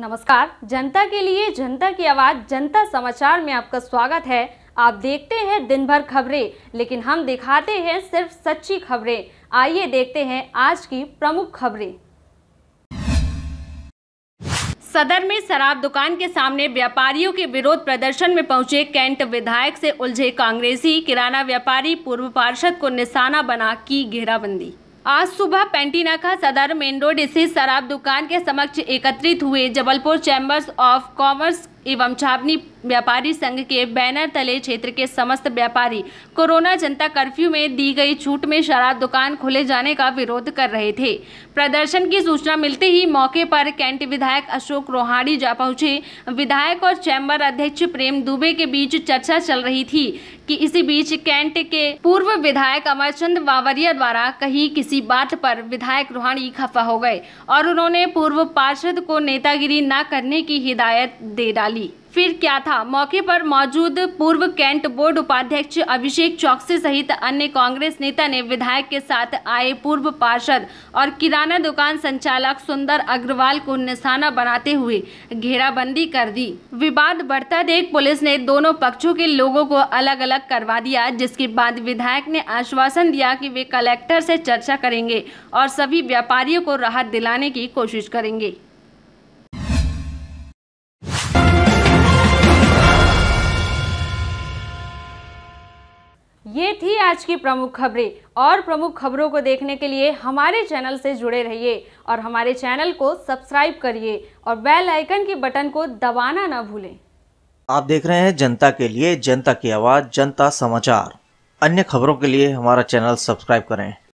नमस्कार जनता के लिए जनता की आवाज जनता समाचार में आपका स्वागत है आप देखते हैं दिन भर खबरें लेकिन हम दिखाते हैं सिर्फ सच्ची खबरें आइए देखते हैं आज की प्रमुख खबरें सदर में शराब दुकान के सामने व्यापारियों के विरोध प्रदर्शन में पहुंचे कैंट विधायक से उलझे कांग्रेसी किराना व्यापारी पूर्व पार्षद को निशाना बना की घेराबंदी आज सुबह पेंटीनाखा सदर मेन रोड स्थित शराब दुकान के समक्ष एकत्रित हुए जबलपुर चैम्बर्स ऑफ कॉमर्स एवं छावनी व्यापारी संघ के बैनर तले क्षेत्र के समस्त व्यापारी कोरोना जनता कर्फ्यू में दी गई छूट में शराब दुकान खोले जाने का विरोध कर रहे थे प्रदर्शन की सूचना मिलते ही मौके पर कैंट विधायक अशोक रोहाड़ी जा पहुंचे विधायक और चैम्बर अध्यक्ष प्रेम दुबे के बीच चर्चा चल रही थी कि इसी बीच कैंट के पूर्व विधायक अमरचंद बावरिया द्वारा कही किसी बात पर विधायक रूहानी खफा हो गए और उन्होंने पूर्व पार्षद को नेतागिरी न करने की हिदायत दे डाली फिर क्या था मौके पर मौजूद पूर्व कैंट बोर्ड उपाध्यक्ष अभिषेक चौकसी सहित अन्य कांग्रेस नेता ने विधायक के साथ आए पूर्व पार्षद और किराना दुकान संचालक सुंदर अग्रवाल को निशाना बनाते हुए घेराबंदी कर दी विवाद बढ़ता देख पुलिस ने दोनों पक्षों के लोगों को अलग अलग करवा दिया जिसके बाद विधायक ने आश्वासन दिया की वे कलेक्टर से चर्चा करेंगे और सभी व्यापारियों को राहत दिलाने की कोशिश करेंगे ये थी आज की प्रमुख खबरें और प्रमुख खबरों को देखने के लिए हमारे चैनल से जुड़े रहिए और हमारे चैनल को सब्सक्राइब करिए और बेल आइकन के बटन को दबाना ना भूलें आप देख रहे हैं जनता के लिए जनता की आवाज़ जनता समाचार अन्य खबरों के लिए हमारा चैनल सब्सक्राइब करें